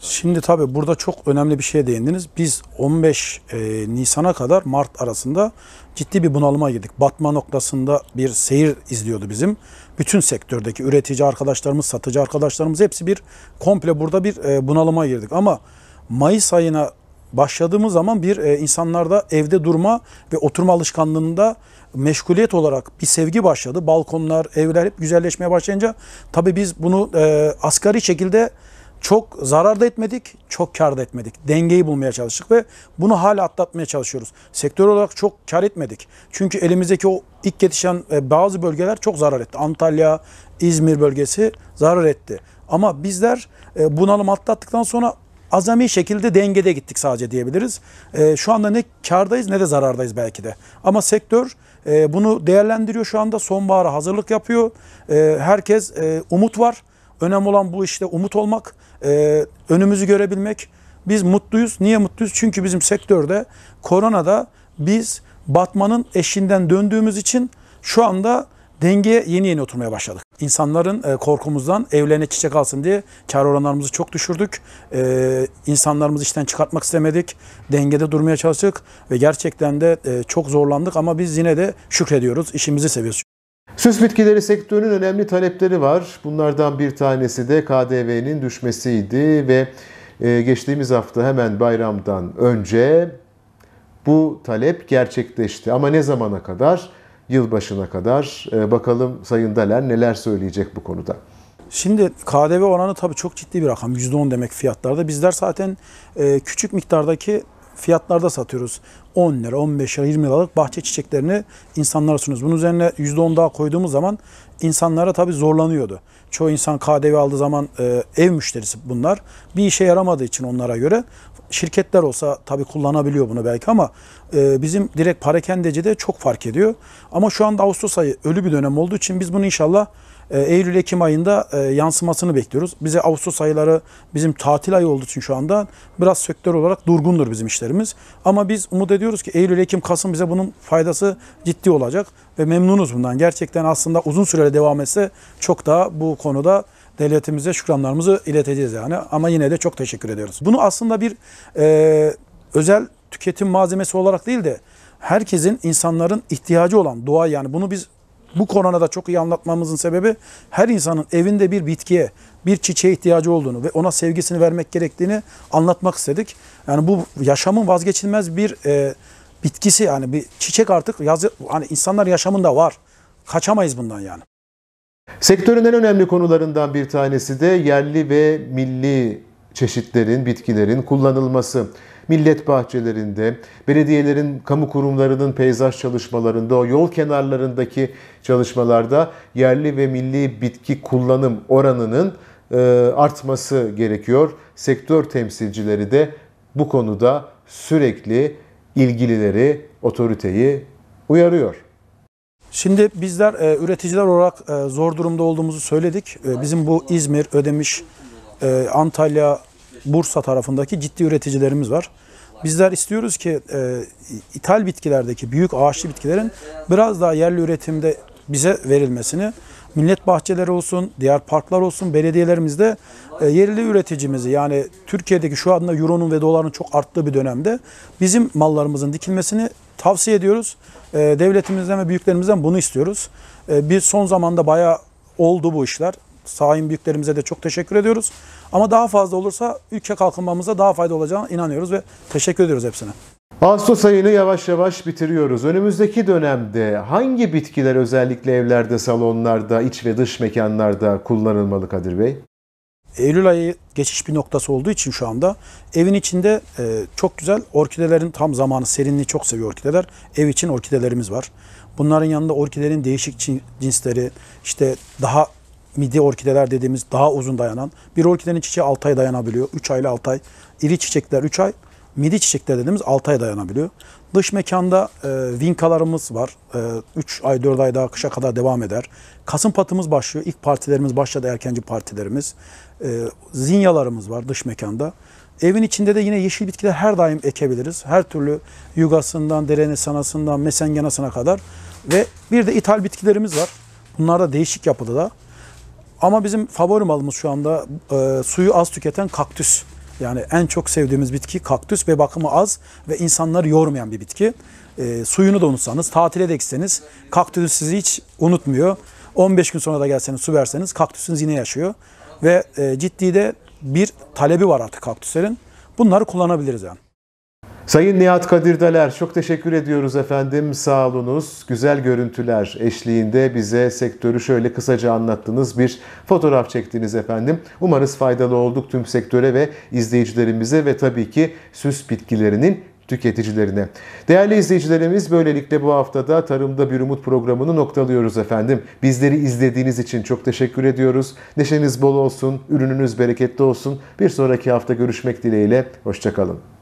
Şimdi tabii burada çok önemli bir şeye değindiniz. Biz 15 e, Nisan'a kadar Mart arasında ciddi bir bunalıma girdik. Batma noktasında bir seyir izliyordu bizim. Bütün sektördeki üretici arkadaşlarımız, satıcı arkadaşlarımız hepsi bir komple burada bir e, bunalıma girdik. Ama Mayıs ayına başladığımız zaman bir e, insanlarda evde durma ve oturma alışkanlığında meşguliyet olarak bir sevgi başladı. Balkonlar, evler hep güzelleşmeye başlayınca tabii biz bunu e, asgari şekilde çok zarar da etmedik, çok kar da etmedik. Dengeyi bulmaya çalıştık ve bunu hala atlatmaya çalışıyoruz. Sektör olarak çok kar etmedik. Çünkü elimizdeki o ilk yetişen e, bazı bölgeler çok zarar etti. Antalya, İzmir bölgesi zarar etti. Ama bizler e, bunalım atlattıktan sonra azami şekilde dengede gittik sadece diyebiliriz. E, şu anda ne kardayız ne de zarardayız belki de. Ama sektör bunu değerlendiriyor şu anda. Sonbahara hazırlık yapıyor. herkes umut var. Önemli olan bu işte umut olmak e, önümüzü görebilmek. Biz mutluyuz. Niye mutluyuz? Çünkü bizim sektörde koronada biz batmanın eşinden döndüğümüz için şu anda dengeye yeni yeni oturmaya başladık. İnsanların e, korkumuzdan evlerine çiçek alsın diye kar oranlarımızı çok düşürdük. Ee, insanlarımızı işten çıkartmak istemedik. Dengede durmaya çalıştık ve gerçekten de e, çok zorlandık ama biz yine de şükrediyoruz. İşimizi seviyoruz. Süs bitkileri sektörünün önemli talepleri var. Bunlardan bir tanesi de KDV'nin düşmesiydi ve e, geçtiğimiz hafta hemen bayramdan önce bu talep gerçekleşti. Ama ne zamana kadar? Yılbaşına kadar. E, bakalım Sayın daler neler söyleyecek bu konuda. Şimdi KDV oranı tabii çok ciddi bir rakam. %10 demek fiyatlarda. Bizler zaten e, küçük miktardaki fiyatlarda satıyoruz. 10 lira, 15 lira, 20 liralık bahçe çiçeklerini insanlara sunuyoruz. Bunun üzerine %10 daha koyduğumuz zaman insanlara tabi zorlanıyordu. Çoğu insan KDV aldığı zaman e, ev müşterisi bunlar. Bir işe yaramadığı için onlara göre şirketler olsa tabi kullanabiliyor bunu belki ama e, bizim direkt parakendeci de çok fark ediyor. Ama şu anda Ağustos ayı ölü bir dönem olduğu için biz bunu inşallah e, Eylül-Ekim ayında e, yansımasını bekliyoruz. Bize Ağustos ayları bizim tatil ayı olduğu için şu anda biraz sektör olarak durgundur bizim işlerimiz. Ama biz umut ediyoruz ki Eylül-Ekim, Kasım bize bunun faydası ciddi olacak ve memnunuz bundan. Gerçekten aslında uzun süreli devam etse çok daha bu konuda devletimize şükranlarımızı ileteceğiz yani. Ama yine de çok teşekkür ediyoruz. Bunu aslında bir e, özel tüketim malzemesi olarak değil de herkesin, insanların ihtiyacı olan doğa yani bunu biz bu konuda da çok iyi anlatmamızın sebebi her insanın evinde bir bitkiye, bir çiçeğe ihtiyacı olduğunu ve ona sevgisini vermek gerektiğini anlatmak istedik. Yani bu yaşamın vazgeçilmez bir e, bitkisi yani bir çiçek artık yazı, hani insanlar yaşamında var. Kaçamayız bundan yani. Sektörün en önemli konularından bir tanesi de yerli ve milli çeşitlerin, bitkilerin kullanılması millet bahçelerinde, belediyelerin, kamu kurumlarının peyzaj çalışmalarında, o yol kenarlarındaki çalışmalarda yerli ve milli bitki kullanım oranının e, artması gerekiyor. Sektör temsilcileri de bu konuda sürekli ilgilileri, otoriteyi uyarıyor. Şimdi bizler e, üreticiler olarak e, zor durumda olduğumuzu söyledik. E, bizim bu İzmir, Ödemiş, e, Antalya, Bursa tarafındaki ciddi üreticilerimiz var. Bizler istiyoruz ki e, ithal bitkilerdeki büyük ağaçlı bitkilerin biraz daha yerli üretimde bize verilmesini, millet bahçeleri olsun, diğer parklar olsun, belediyelerimizde e, yerli üreticimizi yani Türkiye'deki şu anda euronun ve doların çok arttığı bir dönemde bizim mallarımızın dikilmesini tavsiye ediyoruz. E, devletimizden ve büyüklerimizden bunu istiyoruz. E, bir son zamanda bayağı oldu bu işler. Sahin büyüklerimize de çok teşekkür ediyoruz. Ama daha fazla olursa ülke kalkınmamıza daha fayda olacağına inanıyoruz ve teşekkür ediyoruz hepsine. Ağustos ayını yavaş yavaş bitiriyoruz. Önümüzdeki dönemde hangi bitkiler özellikle evlerde, salonlarda, iç ve dış mekanlarda kullanılmalı Kadir Bey? Eylül ayı geçiş bir noktası olduğu için şu anda evin içinde e, çok güzel orkidelerin tam zamanı serinliği çok seviyor orkideler. Ev için orkidelerimiz var. Bunların yanında orkidelerin değişik cinsleri işte daha midi orkideler dediğimiz daha uzun dayanan. Bir orkidenin çiçeği 6 ay dayanabiliyor. 3 ile 6 ay. İri çiçekler 3 ay. Midi çiçekler dediğimiz 6 ay dayanabiliyor. Dış mekanda e, vinkalarımız var. E, 3 ay 4 ay daha kışa kadar devam eder. Kasım patımız başlıyor. İlk partilerimiz başladı erkenci partilerimiz. E, zinyalarımız var dış mekanda. Evin içinde de yine yeşil bitkiler her daim ekebiliriz. Her türlü yugasından, dereni sanasından, mesengenasına kadar. Ve bir de ithal bitkilerimiz var. Bunlar da değişik yapıda da. Ama bizim favori malımız şu anda e, suyu az tüketen kaktüs. Yani en çok sevdiğimiz bitki kaktüs ve bakımı az ve insanları yormayan bir bitki. E, suyunu da unutsanız, tatile de gitseniz kaktüs sizi hiç unutmuyor. 15 gün sonra da gelseniz su verseniz kaktüsünüz yine yaşıyor. Ve e, ciddi de bir talebi var artık kaktüslerin. Bunları kullanabiliriz yani. Sayın Nihat Kadirdeler çok teşekkür ediyoruz efendim. Sağolunuz. Güzel görüntüler eşliğinde bize sektörü şöyle kısaca anlattınız. Bir fotoğraf çektiniz efendim. Umarız faydalı olduk tüm sektöre ve izleyicilerimize ve tabii ki süs bitkilerinin tüketicilerine. Değerli izleyicilerimiz böylelikle bu haftada Tarımda Bir Umut programını noktalıyoruz efendim. Bizleri izlediğiniz için çok teşekkür ediyoruz. Neşeniz bol olsun, ürününüz bereketli olsun. Bir sonraki hafta görüşmek dileğiyle. Hoşçakalın.